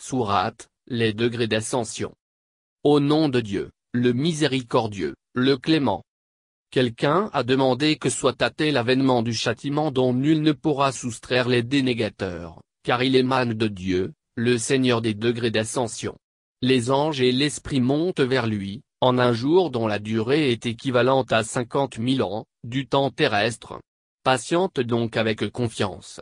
Sourate, les degrés d'ascension. Au nom de Dieu, le miséricordieux, le clément. Quelqu'un a demandé que soit tâté l'avènement du châtiment dont nul ne pourra soustraire les dénégateurs, car il émane de Dieu, le Seigneur des degrés d'ascension. Les anges et l'Esprit montent vers lui, en un jour dont la durée est équivalente à cinquante mille ans, du temps terrestre. Patiente donc avec confiance.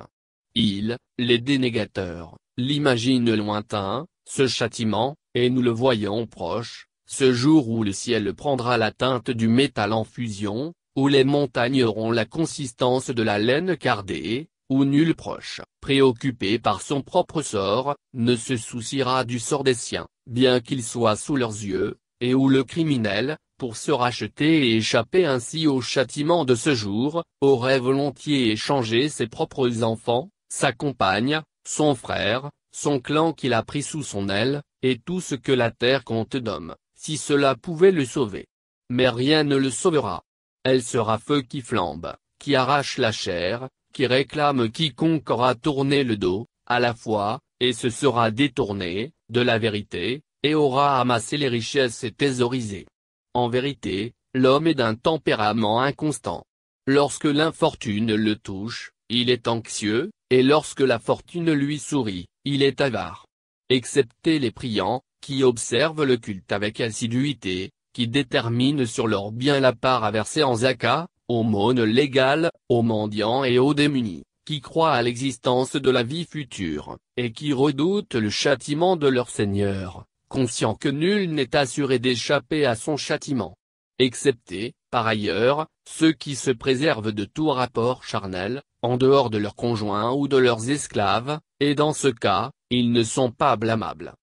Il, les dénégateurs, l'imagine lointain, ce châtiment, et nous le voyons proche, ce jour où le ciel prendra la teinte du métal en fusion, où les montagnes auront la consistance de la laine cardée, où nul proche, préoccupé par son propre sort, ne se souciera du sort des siens, bien qu'il soit sous leurs yeux, et où le criminel, pour se racheter et échapper ainsi au châtiment de ce jour, aurait volontiers échangé ses propres enfants, sa compagne, son frère, son clan qu'il a pris sous son aile, et tout ce que la terre compte d'hommes, si cela pouvait le sauver. Mais rien ne le sauvera. Elle sera feu qui flambe, qui arrache la chair, qui réclame quiconque aura tourné le dos, à la fois, et se sera détourné, de la vérité, et aura amassé les richesses et thésaurisé. En vérité, l'homme est d'un tempérament inconstant. Lorsque l'infortune le touche, il est anxieux, et lorsque la fortune lui sourit, il est avare. Excepté les priants, qui observent le culte avec assiduité, qui déterminent sur leur bien la part à verser en zakat, mônes légales, aux mendiants et aux démunis, qui croient à l'existence de la vie future, et qui redoutent le châtiment de leur Seigneur, conscient que nul n'est assuré d'échapper à son châtiment. Excepté, par ailleurs, ceux qui se préservent de tout rapport charnel, en dehors de leurs conjoints ou de leurs esclaves, et dans ce cas, ils ne sont pas blâmables.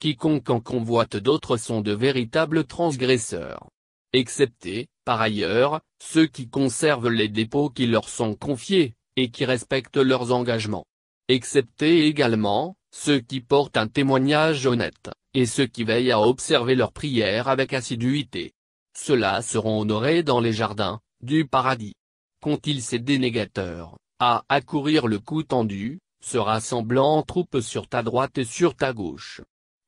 Quiconque en convoite d'autres sont de véritables transgresseurs. Excepté, par ailleurs, ceux qui conservent les dépôts qui leur sont confiés, et qui respectent leurs engagements. Excepté également, ceux qui portent un témoignage honnête, et ceux qui veillent à observer leurs prières avec assiduité. Ceux-là seront honorés dans les jardins, du paradis. Qu'ont-ils ces dénégateurs, à accourir le coup tendu, se rassemblant en troupe sur ta droite et sur ta gauche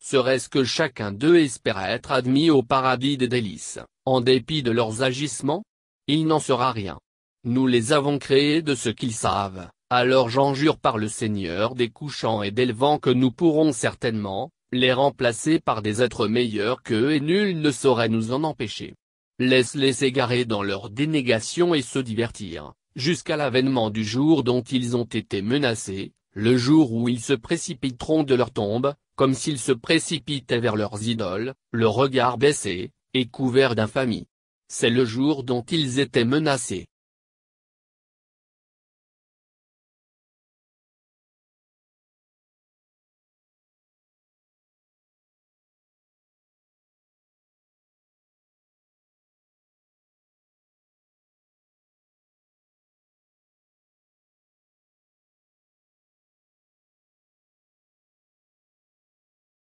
Serait-ce que chacun d'eux espère être admis au paradis des délices, en dépit de leurs agissements Il n'en sera rien. Nous les avons créés de ce qu'ils savent, alors j'en jure par le Seigneur des couchants et des levants que nous pourrons certainement, les remplacer par des êtres meilleurs qu'eux et nul ne saurait nous en empêcher. Laisse-les s'égarer dans leur dénégation et se divertir, jusqu'à l'avènement du jour dont ils ont été menacés, le jour où ils se précipiteront de leur tombe, comme s'ils se précipitaient vers leurs idoles, le regard baissé, et couvert d'infamie. C'est le jour dont ils étaient menacés.